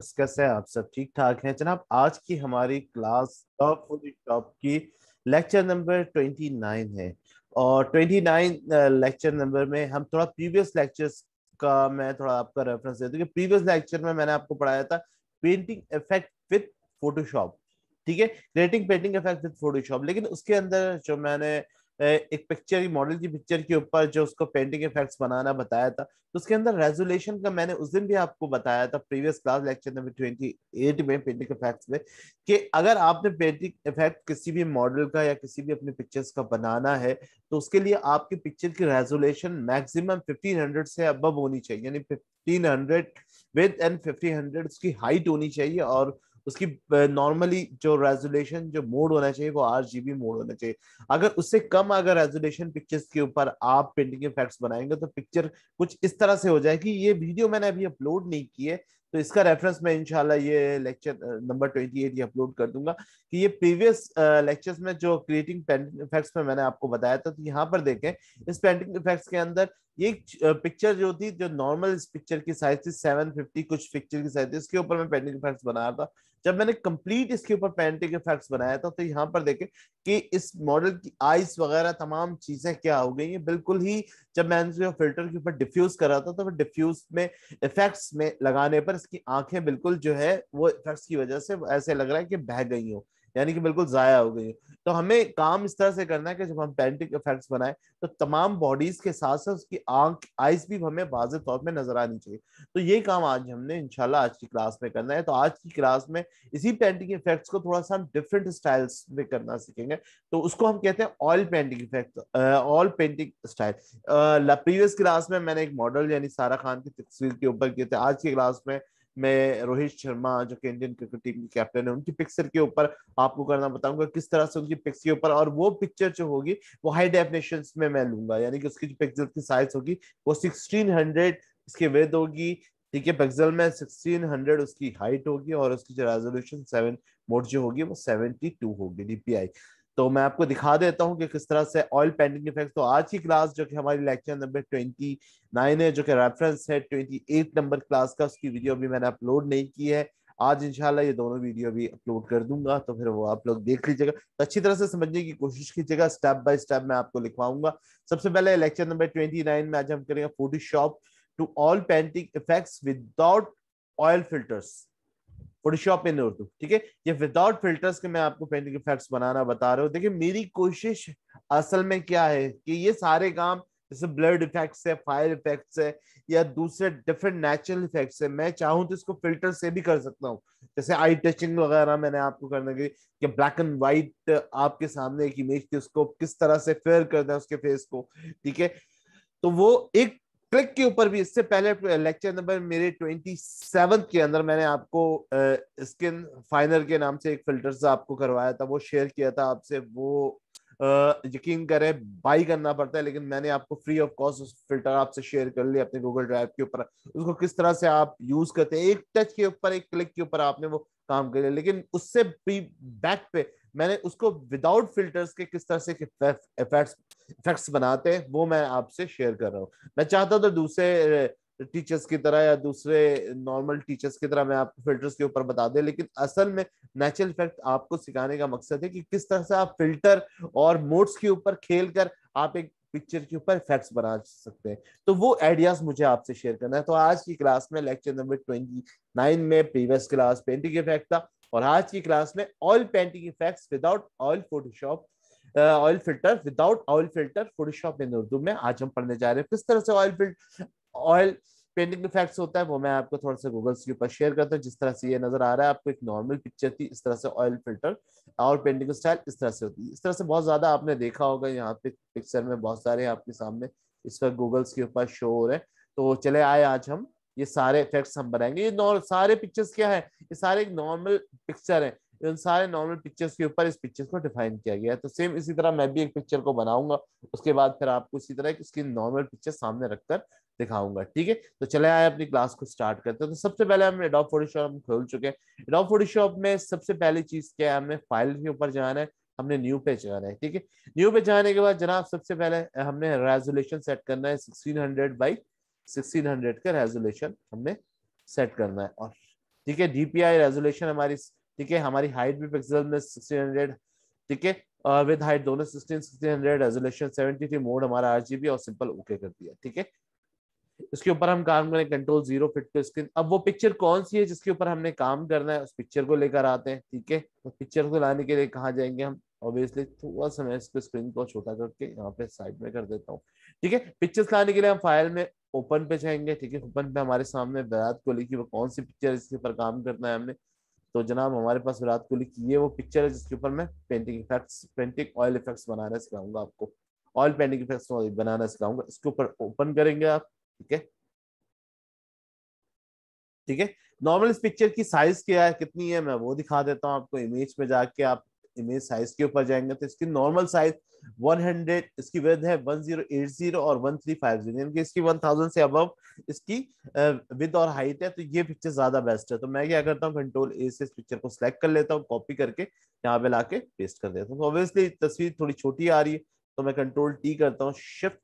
Discuss है आप सब ठीक ठाक हैं जनाब आज की हमारी क्लास टॉप टॉप की लेक्चर नंबर नाइन है और ट्वेंटी नाइन लेक्चर नंबर में हम थोड़ा प्रीवियस लेक्चर्स का मैं थोड़ा आपका रेफरेंस देता हूँ प्रीवियस लेक्चर में मैंने आपको पढ़ाया था पेंटिंग इफेक्ट विथ फोटोशॉप ठीक है creating painting effect with Photoshop लेकिन उसके अंदर जो मैंने एक पिक्चर मॉडल की पिक्चर के ऊपर जो उसको पेंटिंग इफेक्ट्स बनाना बताया था तो उसके अंदर रेजोल्यूशन का मैंने उस दिन भी आपको बताया था previous class lecture number twenty eight में पेंटिंग इफेक्ट्स में कि अगर आपने पेंटिंग इफेक्ट किसी भी मॉडल का या किसी भी अपने पिक्चर्स का बनाना है तो उसके लिए आपकी पिक्चर की रेजोल्यूशन मैक्सिमम फिफ्टीन हंड्रेड से अब होनी चाहिए यानी fifteen hundred width and fifteen hundred उसकी हाइट होनी चाहिए और उसकी नॉर्मली जो रेजोल्यूशन जो मोड होना चाहिए वो आर जी मोड होना चाहिए अगर उससे कम अगर रेजोलेशन पिक्चर्स के ऊपर आप पेंटिंग इफेक्ट्स बनाएंगे तो पिक्चर कुछ इस तरह से हो जाएगी ये वीडियो मैंने अभी अपलोड नहीं की है तो इसका रेफरेंस मैं इंशाल्लाह ये लेक्चर नंबर ट्वेंटी एट ये अपलोड कर दूंगा कि ये प्रीवियस लेक्चर्स में जो क्रिएटिंग पेंटिंग इफेक्ट्स में मैंने आपको बताया था तो यहाँ पर देखें इस पेंटिंग इफेक्ट्स के अंदर ये पिक्चर जो थी जो नॉर्मल इस पिक्चर की साइज थी सेवन फिफ्टी कुछ पिक्चर की साइज थी इसके ऊपर मैं पेंटिंग इफेक्ट्स बना रहा था जब मैंने कंप्लीट इसके ऊपर पेंटिंग इफेक्ट्स बनाया था तो यहाँ पर देखे कि इस मॉडल की आइस वगैरह तमाम चीजें क्या हो गई है बिल्कुल ही जब मैंने फिल्टर के ऊपर डिफ्यूज करा था तो वो डिफ्यूज में इफेक्ट्स में लगाने पर इसकी आंखें बिल्कुल जो है वो इफेक्ट्स की वजह से ऐसे लग रहा है कि बह गई हो यानी कि बिल्कुल ज़ाया हो गई तो हमें काम इस तरह से करना है कि जब हम पेंटिक इफेक्ट्स बनाए तो तमाम बॉडीज के साथ साथ उसकी आंख आइज भी हमें वाज तौर पर नजर आनी चाहिए तो ये काम आज हमने इनशाला आज की क्लास में करना है तो आज की क्लास में इसी पेंटिंग इफेक्ट्स को थोड़ा सा हम डिफरेंट स्टाइल्स में करना सीखेंगे तो उसको हम कहते हैं oil painting effect oil painting style previous class में मैंने एक मॉडल यानी सारा खान की तस्वीर के ऊपर किए थे आज की क्लास में मैं रोहित शर्मा जो कि इंडियन क्रिकेट टीम के कैप्टन है उनकी पिक्चर के ऊपर आपको करना बताऊंगा किस तरह से उनकी पिक्स के ऊपर और वो पिक्चर जो होगी वो हाई डेफिनेशन में मैं लूंगा यानी कि उसकी जो पिक्चर की साइज होगी वो सिक्सटीन हंड्रेड इसके वेद होगी ठीक है पिक्सल में सिक्सटीन हंड्रेड उसकी हाइट होगी और उसकी जो रेजोल्यूशन सेवन मोड जो होगी वो सेवेंटी टू होगी डीपीआई तो मैं आपको दिखा देता हूँ कि किस तरह से ऑयल पेंडिंग इफेक्ट तो आज की क्लास जो कि हमारी लेक्चर नंबर ट्वेंटी नाइन है जो कि रेफरेंस है ट्वेंटी एट नंबर क्लास का उसकी वीडियो भी मैंने अपलोड नहीं की है आज इंशाल्लाह ये दोनों वीडियो भी अपलोड कर दूंगा तो फिर वो आप लोग देख लीजिएगा तो अच्छी तरह से समझने की कोशिश कीजिएगा स्टेप बाय स्टेप मैं आपको लिखवाऊंगा सबसे पहले लेक्चर नंबर ट्वेंटी नाइन में आज हम करेंगे Photoshop to oil painting effects without oil filters Photoshop में इन उर्दू ठीक है ये विदाउट फिल्टर्स के मैं आपको पेंटिंग इफेक्ट्स बनाना बता रहा हूँ देखिए मेरी कोशिश असल में क्या है कि ये सारे काम जैसे ब्लड इफेक्ट्स है फायर इफेक्ट्स है या दूसरे डिफरेंट नेचुरल इफेक्ट्स है मैं चाहूँ तो इसको फिल्टर से भी कर सकता हूँ जैसे आई टचिंग वगैरह मैंने आपको करने के लिए ब्लैक एंड वाइट आपके सामने एक इमेज थी उसको किस तरह से फेयर कर दें उसके फेस को ठीक है तो वो एक क्लिक के ऊपर भी इससे पहले लेक्चर नंबर मेरे ट्वेंटी सेवन के अंदर मैंने आपको स्किन फाइनर के नाम से एक फिल्टर आपको करवाया था वो शेयर किया था आपसे वो आ, यकीन करें बाई करना पड़ता है लेकिन मैंने आपको फ्री ऑफ कॉस्ट उस फिल्टर आपसे शेयर कर लिया अपने गूगल ड्राइव के ऊपर उसको किस तरह से आप यूज करते हैं एक टच के ऊपर एक क्लिक के ऊपर आपने वो काम कर लिया लेकिन उससे भी बैक पे मैंने उसको विदाउट फिल्टर्स के किस तरह से इफेक्ट्स इफेक्ट्स बनाते हैं वो मैं आपसे शेयर कर रहा हूँ मैं चाहता था दूसरे टीचर्स की तरह या दूसरे नॉर्मल टीचर्स की तरह मैं आपको फिल्टर्स के ऊपर बता दें लेकिन असल में नेचुरल इफेक्ट आपको सिखाने का मकसद है कि किस तरह से आप फिल्टर और मोड्स के ऊपर खेल कर आप एक पिक्चर के ऊपर इफेक्ट्स बना सकते हैं तो वो आइडियाज मुझे आपसे शेयर करना है तो आज की क्लास में लेक्चर नंबर ट्वेंटी नाइन में प्रीवियस क्लास पेंटिंग इफेक्ट था और आज की क्लास में oil painting effects without oil Photoshop oil filter without oil filter Photoshop in Urdu में आज हम पढ़ने जा रहे हैं किस तरह से oil filter oil painting effects होता है वो मैं आपको थोड़ा सा गूगल्स के ऊपर शेयर करता हूँ जिस तरह से ये नजर आ रहा है आपको एक नॉर्मल पिक्चर थी इस तरह से ऑयल फिल्टर और पेंटिंग स्टाइल इस तरह से होती है इस तरह से बहुत ज्यादा आपने देखा होगा यहाँ पे पिक्चर में बहुत सारे आपके सामने इस पर गूगल्स के ऊपर शो हो रहे हैं तो चले आए आज हम ये सारे इफेक्ट्स हम बनाएंगे ये सारे पिक्चर्स क्या है ये सारे एक नॉर्मल पिक्चर है इन सारे नॉर्मल पिक्चर्स के ऊपर इस पिक्चर्स को डिफाइन किया गया है तो सेम इसी तरह मैं भी एक पिक्चर को बनाऊंगा उसके बाद फिर आपको इसी तरह उसकी नॉर्मल पिक्चर सामने रखकर दिखाऊंगा ठीक है तो चले आए अपनी क्लास को स्टार्ट करते हैं तो सबसे पहले हम एडॉप फोटोशॉप हम खोल चुके हैं एडॉप फोटोशॉप में सबसे पहली चीज क्या है हमें फाइल के ऊपर जाना है हमने न्यू पे जाना है ठीक है न्यू पे जाने के बाद जनाब सबसे पहले हमने रेजोल्यूशन सेट करना है सिक्सटीन हंड्रेड बाई 1600 हंड्रेड का रेजोल्यूशन हमने सेट करना है और ठीक है डीपीआई रेजोल्यूशन हमारी ठीक है हमारी हाइट भी पिक्सल में 1600 हंड्रेड ठीक है विद हाइट दोनों सिक्सटीन रेजोल्यूशन सेवेंटी मोड हमारा आरजीबी और सिंपल ओके कर दिया ठीक है इसके ऊपर हम काम करें control zero fit to screen अब वो पिक्चर कौन सी है जिसके ऊपर हमने काम करना है उस पिक्चर को लेकर आते हैं ठीक है तो पिक्चर को लाने के लिए कहाँ जाएंगे हम ऑब्वियसली थोड़ा सा मैं इस पर स्क्रीन को छोटा करके यहाँ पे साइड में कर देता हूँ ठीक है पिक्चर्स लाने के लिए हम फाइल में ओपन पे जाएंगे ठीक है ओपन पे हमारे सामने विराट कोहली की वो कौन सी पिक्चर इसके ऊपर काम करना है हमने तो जनाब हमारे पास विराट कोहली की ये वो पिक्चर है जिसके ऊपर मैं painting effects painting oil effects बनाना सिखाऊंगा आपको ऑयल पेंटिंग इफेक्ट्स बनाना सिखाऊंगा इसके ऊपर ओपन करेंगे आप ठीक है ठीक है नॉर्मल इस पिक्चर की साइज क्या है कितनी है मैं वो दिखा देता हूँ आपको इमेज में जाके आप इमेज साइज के ऊपर जाएंगे तो इसकी नॉर्मल साइज 100 इसकी विद है 1080 और 1350 यानी कि इसकी 1000 से अबव इसकी विद और हाइट है तो ये पिक्चर ज्यादा बेस्ट है तो मैं क्या करता हूँ कंट्रोल ए से इस पिक्चर को सिलेक्ट कर लेता हूँ कॉपी करके यहाँ पे लाके पेस्ट कर देता हूँ ऑब्वियसली तो तस्वीर थोड़ी छोटी आ रही है तो मैं कंट्रोल टी करता हूँ शिफ्ट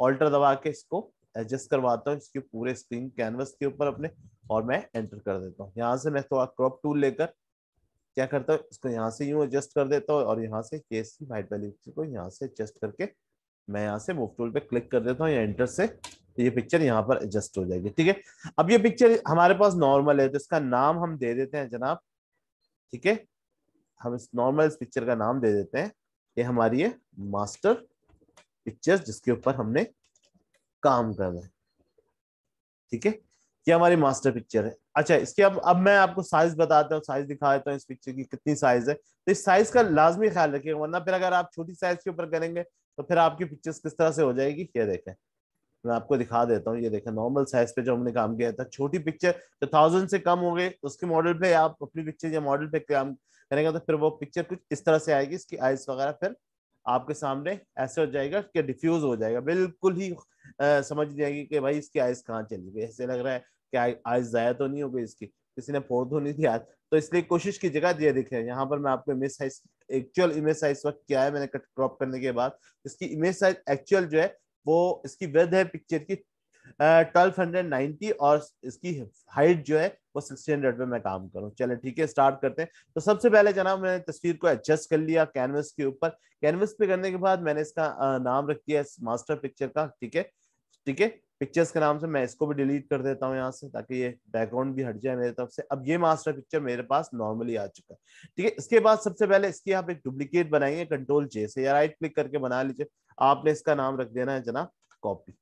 ऑल्टर दबा के इसको एडजस्ट करवाता हूँ इसके पूरे स्क्रीन कैनवस के ऊपर अपने और मैं एंटर कर देता हूँ यहाँ से मैं थोड़ा क्रॉप टूल लेकर क्या करता हूँ इसको यहाँ से यू एडजस्ट कर देता हूँ और यहाँ से केस की हाइट वैल्यू को यहाँ से एडजस्ट करके मैं यहाँ से मूव टूल पे क्लिक कर देता हूँ या एंटर से तो ये पिक्चर यहाँ पर एडजस्ट हो जाएगी ठीक है अब ये पिक्चर हमारे पास नॉर्मल है तो इसका नाम हम दे देते हैं जनाब ठीक है हम इस नॉर्मल इस पिक्चर का नाम दे देते हैं ये हमारी है मास्टर पिक्चर जिसके ऊपर हमने काम करना है ठीक है ये हमारी मास्टर पिक्चर है अच्छा इसके अब अब मैं आपको साइज बताता हूँ साइज दिखा देता हूँ इस पिक्चर की कितनी साइज है तो इस साइज का लाजमी ख्याल रखिएगा वरना फिर अगर आप छोटी साइज के ऊपर करेंगे तो फिर आपकी पिक्चर्स किस तरह से हो जाएगी ये देखें मैं आपको दिखा देता हूँ ये देखें नॉर्मल साइज पे जो हमने काम किया था छोटी पिक्चर जो थाउजेंड से कम हो गए तो उसके मॉडल पे आप अपनी पिक्चर या मॉडल पे काम करेंगे तो फिर वो पिक्चर कुछ इस तरह से आएगी इसकी आइज वगैरह फिर आपके सामने ऐसे हो जाएगा कि डिफ्यूज हो जाएगा बिल्कुल ही समझ जाएगी कि भाई इसकी आयस कहाँ चली गई ऐसे लग रहा है कि आइस ज़ाया तो नहीं हो गई इसकी किसी ने फोड़ तो नहीं दिया तो इसलिए कोशिश की जगह दिया दिखे यहाँ पर मैं आपको image size actual image size वक्त क्या है मैंने कट क्रॉप करने के बाद इसकी इमेज साइज एक्चुअल जो है वो इसकी वेद है पिक्चर की ट्वेल्व हंड्रेड नाइनटी और इसकी हाइट जो है वो सिक्सटी हंड्रेड पे मैं काम करूँ चलो ठीक है स्टार्ट करते हैं तो सबसे पहले जनाब मैंने तस्वीर को एडजस्ट कर लिया कैनवस के ऊपर कैनवस पे करने के बाद मैंने इसका नाम रख दिया मास्टर पिक्चर का ठीक है ठीक है पिक्चर्स के नाम से मैं इसको भी डिलीट कर देता हूँ यहाँ से ताकि ये बैकग्राउंड भी हट जाए मेरे तरफ से अब ये मास्टर पिक्चर मेरे पास नॉर्मली आ चुका है ठीक है इसके बाद सबसे पहले इसके आप एक डुप्लीकेट बनाएंगे कंट्रोल जे से या राइट क्लिक करके बना लीजिए आपने इसका नाम रख देना है जना कॉपी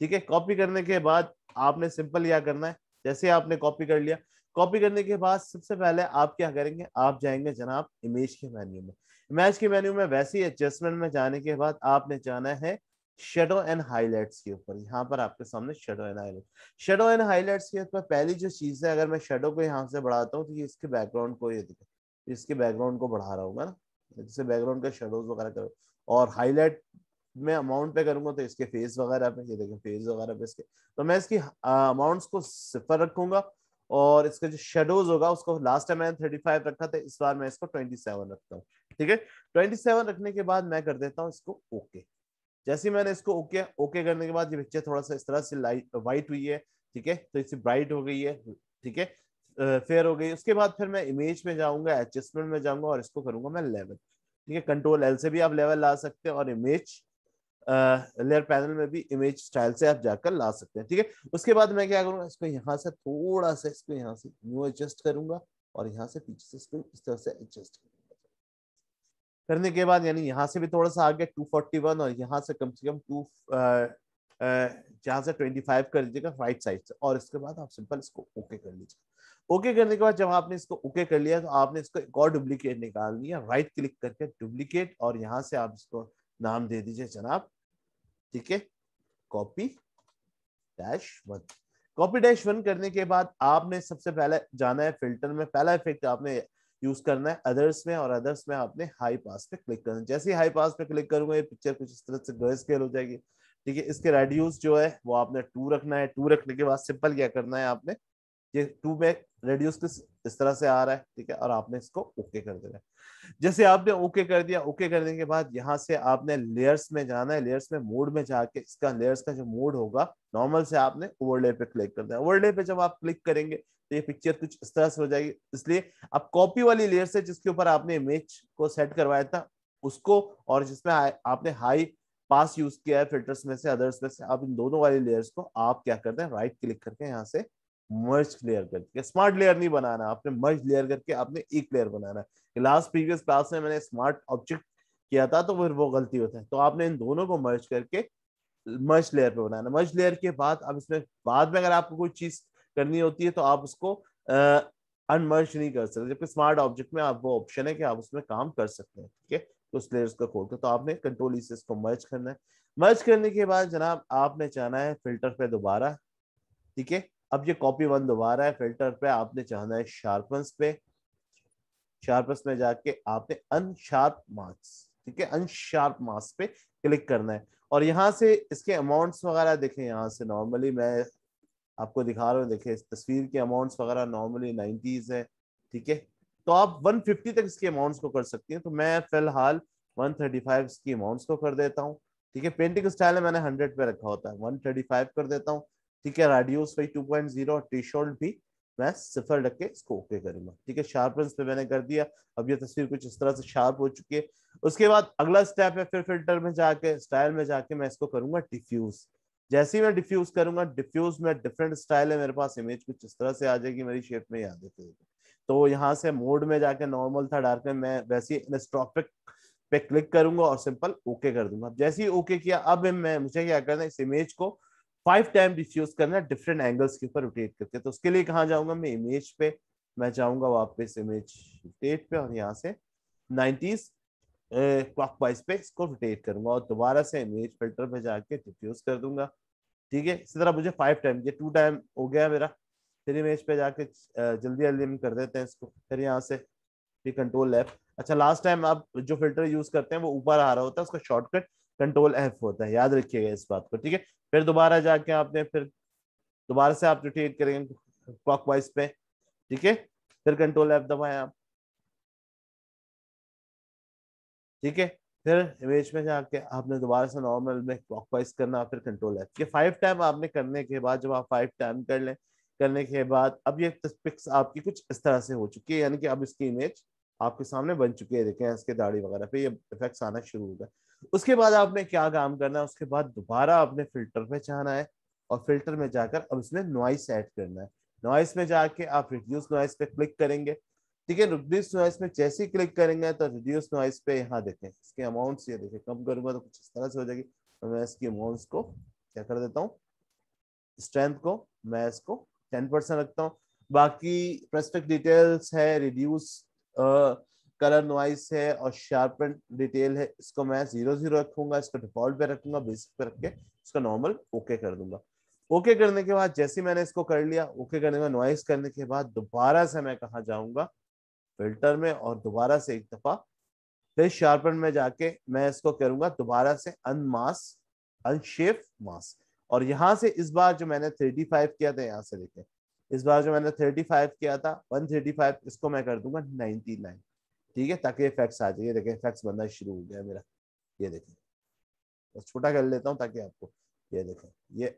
ठीक है कॉपी करने के बाद आपने सिंपल क्या करना है जैसे आपने कॉपी कर लिया कॉपी करने के बाद सबसे पहले आप क्या करेंगे आप जाएंगे जनाब इमेज के मेन्यू में इमेज के मेन्यू में वैसे ही एडजस्टमेंट में जाने के बाद आपने जाना है शेडो एंड हाईलाइट्स के ऊपर यहाँ पर आपके सामने shadow and highlight shadow and highlights के ऊपर पहली जो चीज़ है अगर मैं शेडो को यहाँ से बढ़ाता हूँ तो ये इसके बैकग्राउंड को ये दिखे इसके बैकग्राउंड को बढ़ा रहा हूँ ना जैसे बैकग्राउंड का शेडोज वगैरह करो और हाईलाइट मैं अमाउंट पे करूंगा तो इसके फेस वगैरह पे ये देखें फेस वगैरह पे इसके तो मैं इसकी अमाउंट्स को सिफर रखूंगा और इसका जो शेडोज होगा उसको लास्ट टाइम मैंने थर्टी फाइव रखा था इस बार मैं इसको ट्वेंटी सेवन रखता हूँ ठीक है ट्वेंटी सेवन रखने के बाद मैं कर देता हूँ इसको ओके okay. जैसे मैंने इसको ओके ओके करने के बाद ये पिक्चर थोड़ा सा इस तरह से लाइट वाइट हुई है ठीक है तो इससे ब्राइट हो गई है ठीक है फेयर हो गई उसके बाद फिर मैं इमेज में जाऊंगा एडजस्टमेंट में जाऊंगा और इसको करूंगा मैं लेवल ठीक है कंट्रोल एल से भी आप लेवल ला सकते हैं और इमेज लेयर पैनल में भी इमेज स्टाइल से आप जाकर ला सकते हैं ठीक है उसके बाद मैं क्या करूंगा इसको यहाँ से थोड़ा सा इसको यहाँ से न्यू एडजस्ट करूंगा और यहाँ से पीछे से इसको इस तरह से एडजस्ट करूंगा करने के बाद यानी यहाँ से भी थोड़ा सा आगे 241 और यहाँ से कम से कम टू जहाँ से 25 कर लीजिएगा राइट साइड से और इसके बाद आप सिंपल इसको ओके कर लीजिए ओके करने के बाद जब आपने इसको ओके कर लिया तो आपने इसको एक और डुप्लीकेट निकाल लिया राइट क्लिक करके डुप्लीकेट और यहाँ से आप इसको नाम दे दीजिए जनाब ठीक है copy dash one copy dash one करने के बाद आपने सबसे पहले जाना है फिल्टर में पहला इफेक्ट आपने यूज करना है अदर्स में और अदर्स में आपने हाई पास पे क्लिक करना जैसे ही हाई पास पे क्लिक करूंगा ये पिक्चर कुछ इस तरह से ग्रे स्केल हो जाएगी ठीक है इसके रेड्यूस जो है वो आपने टू रखना है टू रखने के बाद सिंपल क्या करना है आपने ये टू में रेड्यूस किस इस तरह से आ रहा है ठीक है और आपने इसको ओके कर देना है जैसे आपने ओके कर दिया ओके करने के बाद यहाँ से आपने लेयर्स में जाना है लेयर्स में मोड में जाके इसका लेयर्स का जो मोड होगा नॉर्मल से आपने ओवरले पे क्लिक करना है ओवरले पे जब आप क्लिक करेंगे तो ये पिक्चर कुछ इस तरह से हो जाएगी इसलिए अब कॉपी वाली लेयर से जिसके ऊपर आपने इमेज को सेट करवाया था उसको और जिसमें आपने हाई पास यूज किया है फिल्टर्स में से अदर्स में से आप इन दोनों वाली लेयर्स को आप क्या करते हैं राइट क्लिक करके यहाँ से मर्ज लेयर करके स्मार्ट लेयर नहीं बनाना आपने मर्ज लेयर करके आपने एक लेयर बनाना लास्ट प्रीवियस क्लास में मैंने स्मार्ट ऑब्जेक्ट किया था तो फिर वो गलती होता है तो आपने इन दोनों को मर्ज करके मर्ज लेयर पे बनाना मर्ज लेयर के बाद अब इसमें बाद में अगर आपको कोई चीज करनी होती है तो आप उसको अनमर्ज uh, नहीं कर सकते जबकि स्मार्ट ऑब्जेक्ट में आप वो ऑप्शन है कि आप उसमें काम कर सकते हैं ठीक है तो उस लेयर्स का खोलते तो आपने कंट्रोल ई से इसको मर्ज करना है मर्ज करने के बाद जनाब आपने चाहना है फिल्टर पे दोबारा ठीक है अब ये कॉपी वन दोबारा है फिल्टर पे आपने चाहना है शार्पन्स पे शार्पन्स में जाके आपने अनशार्प मार्क्स ठीक है अनशार्प मार्क्स पे क्लिक करना है और यहाँ से इसके अमाउंट्स वगैरह देखें यहाँ से नॉर्मली मैं आपको दिखा रहा हूँ देखिए इस तस्वीर के अमाउंट्स वगैरह नॉर्मली नाइन्टीज है ठीक है तो आप 150 तक इसके अमाउंट्स को कर सकती हैं तो मैं फिलहाल 135 इसके अमाउंट्स को कर देता हूँ ठीक है पेंटिंग स्टाइल मैंने 100 पे रखा होता है 135 कर देता हूँ ठीक है रेडियोस भाई 2.0 और टी शर्ट भी मैं सिफर रख के इसको ओके करूंगा ठीक है शार्पनेस पे मैंने कर दिया अब ये तस्वीर कुछ इस तरह से शार्प हो चुकी है उसके बाद अगला स्टेप है फिर फिल्टर में जाके स्टाइल में जाके मैं इसको करूंगा डिफ्यूज जैसे ही मैं डिफ्यूज करूंगा डिफ्यूज में डिफरेंट स्टाइल है मेरे पास इमेज कुछ इस तरह से आ जाएगी मेरी शेप में याद आते तो यहाँ से मोड में जाके नॉर्मल था डार्क में मैं वैसे इलेक्ट्रॉपिक पे क्लिक करूंगा और सिंपल ओके कर दूंगा जैसे ही ओके किया अब मैं मुझे क्या करना है इस इमेज को फाइव टाइम डिफ्यूज करना है डिफरेंट एंगल्स के ऊपर रोटेट करके तो उसके लिए कहाँ जाऊंगा मैं इमेज पे मैं जाऊंगा वापस इमेज रोटेट पे और यहाँ से नाइन्टीज क्लॉकवाइज पे इसको रोटेट करूंगा और दोबारा से इमेज फिल्टर पे जाके डिफ्यूज कर दूंगा ठीक है इसी तरह मुझे फाइव टाइम ये टू टाइम हो गया मेरा फिर इमेज पे जाके जल्दी जल्दी हम कर देते हैं इसको फिर यहाँ से फिर कंट्रोल एफ अच्छा लास्ट टाइम आप जो फिल्टर यूज करते हैं वो ऊपर आ रहा होता है उसका शॉर्टकट कंट्रोल एफ होता है याद रखिएगा इस बात को ठीक है फिर दोबारा जाके आपने फिर दोबारा से आप रोटेट करेंगे क्लॉक वाइज पे ठीक है फिर कंट्रोल एफ दबाए आप ठीक है फिर इमेज में जाके आपने दोबारा से नॉर्मल में क्लॉकवाइज करना फिर कंट्रोल एफ ये फाइव टाइम आपने करने के बाद जब आप फाइव टाइम कर लें करने के बाद अब ये पिक्स आपकी कुछ इस तरह से हो चुकी है यानी कि अब इसकी इमेज आपके सामने बन चुकी है देखें इसके दाढ़ी वगैरह पे ये इफेक्ट्स आना शुरू हो गया उसके बाद आपने क्या काम करना है उसके बाद दोबारा आपने फिल्टर पे जाना है और फिल्टर में जाकर अब इसमें नॉइस ऐड करना है नॉइस में जाके आप रिड्यूस नॉइस पे क्लिक करेंगे ठीक है रिड्यूस नॉइस में जैसे ही क्लिक करेंगे तो रिड्यूस नॉइस पे यहाँ देखें इसके अमाउंट्स ये देखें कम करूंगा तो कुछ इस तरह से हो जाएगी तो मैं इसकी अमाउंट्स को क्या कर देता हूँ स्ट्रेंथ को मैं इसको टेन परसेंट रखता हूँ बाकी प्रस्पेक्ट डिटेल्स है रिड्यूस कलर नॉइस है और शार्प डिटेल है इसको मैं जीरो जीरो रखूंगा इसको डिफॉल्ट पे रखूंगा बेसिक पे रख के इसको नॉर्मल ओके कर दूंगा ओके okay करने के बाद जैसे मैंने इसको कर लिया ओके okay करने में नॉइस करने के बाद दोबारा से मैं कहा जाऊंगा फिल्टर में और दोबारा से एक दफा फिर शार्पन में जाके मैं इसको करूंगा दोबारा से अनमास अनशेप मास और यहां से इस बार जो मैंने 35 किया था यहां से देखें इस बार जो मैंने 35 किया था 135 इसको मैं कर दूंगा 99 ठीक है ताकि इफेक्ट्स आ जाए देखें इफेक्ट्स बनना शुरू हो गया मेरा ये देखें बस छोटा कर लेता हूँ ताकि आपको ये देखें ये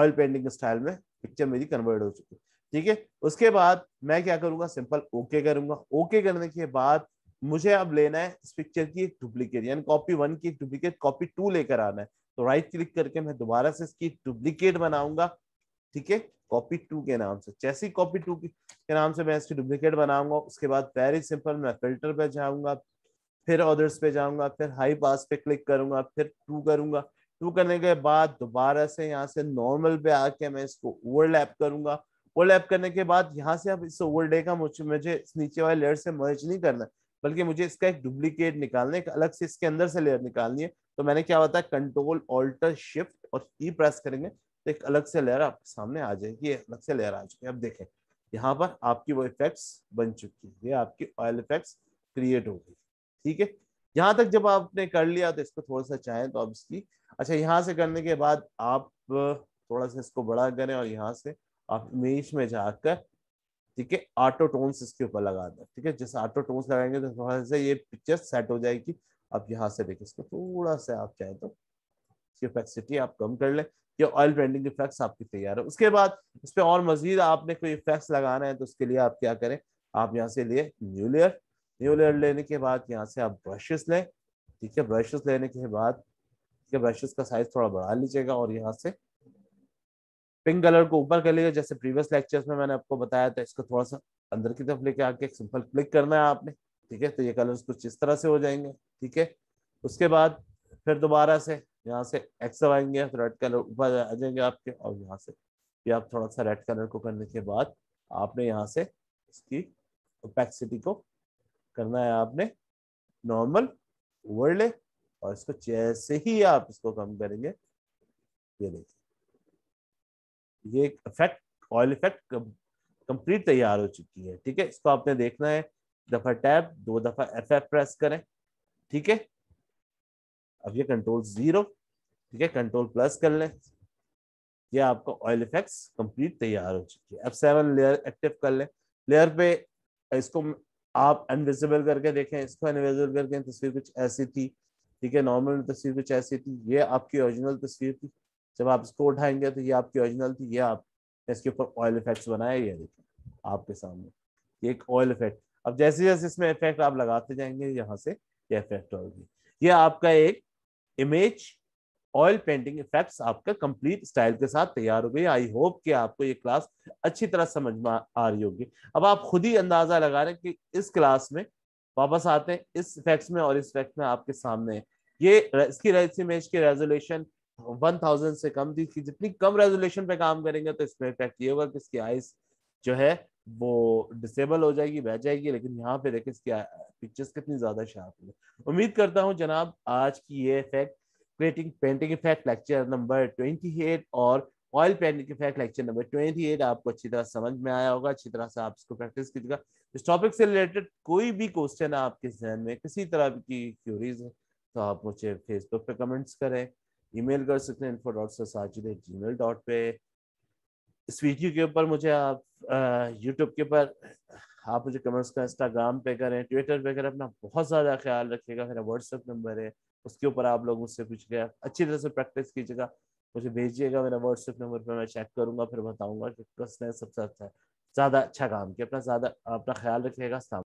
ऑयल पेंटिंग स्टाइल में पिक्चर मेरी कन्वर्ट हो चुकी है ठीक है उसके बाद मैं क्या करूंगा सिंपल ओके करूंगा ओके करने के बाद मुझे अब लेना है इस पिक्चर की एक डुप्लीकेट यानी कॉपी वन की डुप्लीकेट कॉपी टू लेकर आना है तो राइट क्लिक करके मैं दोबारा से इसकी डुप्लीकेट बनाऊंगा ठीक है कॉपी टू के नाम से जैसी कॉपी टू के नाम से मैं इसकी डुप्लीकेट बनाऊंगा उसके बाद वेरी सिंपल मैं फिल्टर पे जाऊंगा फिर ऑर्डर्स पे जाऊंगा फिर हाई पास पे क्लिक करूंगा फिर टू करूंगा टू करने के बाद दोबारा से यहाँ से नॉर्मल पे आके मैं इसको ओवरलैप करूंगा ओवरलैप करने के बाद यहाँ से अब इस ओवरडे का मुझे मुझे नीचे वाले लेयर से मर्ज नहीं करना बल्कि मुझे इसका एक डुप्लीकेट निकालना है अलग से इसके अंदर से लेयर निकालनी है तो मैंने क्या बताया कंट्रोल ऑल्टर शिफ्ट और ई प्रेस करेंगे तो एक अलग से लेयर आपके सामने आ जाएगी अलग से लेयर आ चुकी है अब देखें यहाँ पर आपकी वो इफेक्ट्स बन चुकी है ये आपकी ऑयल इफेक्ट्स क्रिएट हो गई ठीक है यहाँ तक जब आपने कर लिया तो इसको थोड़ा सा चाहें तो आप इसकी अच्छा यहाँ से करने के बाद आप थोड़ा सा इसको बड़ा करें और यहाँ से आप इमेज में जाकर ठीक है ऑटो टोन्स इसके ऊपर लगा दें ठीक है जैसे ऑटो टोन्स लगाएंगे तो थोड़ा सा ये पिक्चर सेट हो जाएगी आप यहाँ से देखें इसको थोड़ा सा आप चाहें तो इफेक्सिटी आप कम कर लें ये ऑयल पेंटिंग इफेक्ट्स आपकी तैयार है उसके बाद इस पर और मजीद आपने कोई इफेक्ट्स लगाना है तो उसके लिए आप क्या करें आप यहाँ से लिए न्यू लेयर न्यू लेयर लेने के बाद यहाँ से आप ब्रशेस लें ठीक है ब्रशेस लेने के बाद ब्रशेस का साइज थोड़ा बढ़ा लीजिएगा और यहाँ से पिंक कलर को ऊपर कर लीजिए जैसे प्रीवियस लेक्चर्स में मैंने आपको बताया था इसको थोड़ा सा अंदर की तरफ लेके आके सिंपल क्लिक करना है आपने ठीक है तो ये कलर्स कुछ इस तरह से हो जाएंगे ठीक है उसके बाद फिर दोबारा से यहाँ से एक्स आएंगे तो रेड कलर ऊपर आ जाएंगे आपके और यहाँ से ये आप थोड़ा सा रेड कलर को करने के बाद आपने यहाँ से इसकी ओपेक्सिटी को करना है आपने नॉर्मल ओवरले और इसको जैसे ही आप इसको कम करेंगे ये देखिए ये इफेक्ट ऑयल इफेक्ट कंप्लीट तैयार हो चुकी है ठीक है इसको आपने देखना है दफा टैब दो दफा एफ एफ प्रेस करें ठीक है अब ये कंट्रोल जीरो ठीक है कंट्रोल प्लस कर लें ये आपका ऑयल इफेक्ट्स कंप्लीट तैयार हो चुकी है एफ सेवन लेयर एक्टिव कर लें लेयर पे इसको आप अनविजिबल करके देखें इसको अनविजिबल करके तस्वीर कुछ ऐसी थी ठीक है नॉर्मल तस्वीर कुछ ऐसी थी ये आपकी ओरिजिनल तस्वीर थी जब आप इसको उठाएंगे तो ये आपकी ओरिजिनल थी ये आप इसके ऊपर ऑयल इफेक्ट्स बनाया ये देखिए आपके सामने ये एक ऑयल इफेक्ट अब जैसे जैसे इसमें इफेक्ट आप लगाते जाएंगे यहाँ से ये इफेक्ट होगी ये आपका एक इमेज ऑयल पेंटिंग इफेक्ट्स आपका कंप्लीट स्टाइल के साथ तैयार हो गई आई होप कि आपको ये क्लास अच्छी तरह समझ में आ रही होगी अब आप खुद ही अंदाजा लगा रहे हैं कि इस क्लास में वापस आते हैं इस इफेक्ट्स में और इस इफेक्ट में आपके सामने ये इसकी इस इमेज की रेजोल्यूशन वन थाउजेंड से कम थी कि जितनी कम रेजोल्यूशन पे काम करेंगे तो इसमें इफेक्ट ये होगा कि इसकी आइज जो है वो डिसेबल हो जाएगी बह जाएगी लेकिन यहाँ पे देखें इसकी पिक्चर्स कितनी ज्यादा शार्प है उम्मीद करता हूँ जनाब आज की ये effect creating painting effect lecture number twenty eight और oil painting effect lecture number twenty eight आपको अच्छी तरह समझ में आया होगा अच्छी तरह से आप इसको प्रैक्टिस कीजिएगा इस टॉपिक से रिलेटेड कोई भी क्वेश्चन आपके जहन में किसी तरह की क्यूरीज है तो आप मुझे फेसबुक पे कमेंट्स करें ईमेल कर सकते हैं info dot sir at Gmail dot पे इस वीडियो के ऊपर मुझे आप यूट्यूब के ऊपर आप मुझे कमेंट्स का इंस्टाग्राम पे करें ट्विटर पे करें अपना बहुत ज़्यादा ख्याल रखिएगा मेरा व्हाट्सअप नंबर है उसके ऊपर आप लोग मुझसे पूछिएगा अच्छी तरह से प्रैक्टिस कीजिएगा मुझे भेजिएगा मेरा व्हाट्सअप नंबर पर मैं चेक करूँगा फिर बताऊँगा कि किसने सबसे अच्छा ज़्यादा अच्छा काम किया अपना ज़्यादा अपना ख्याल रखिएगा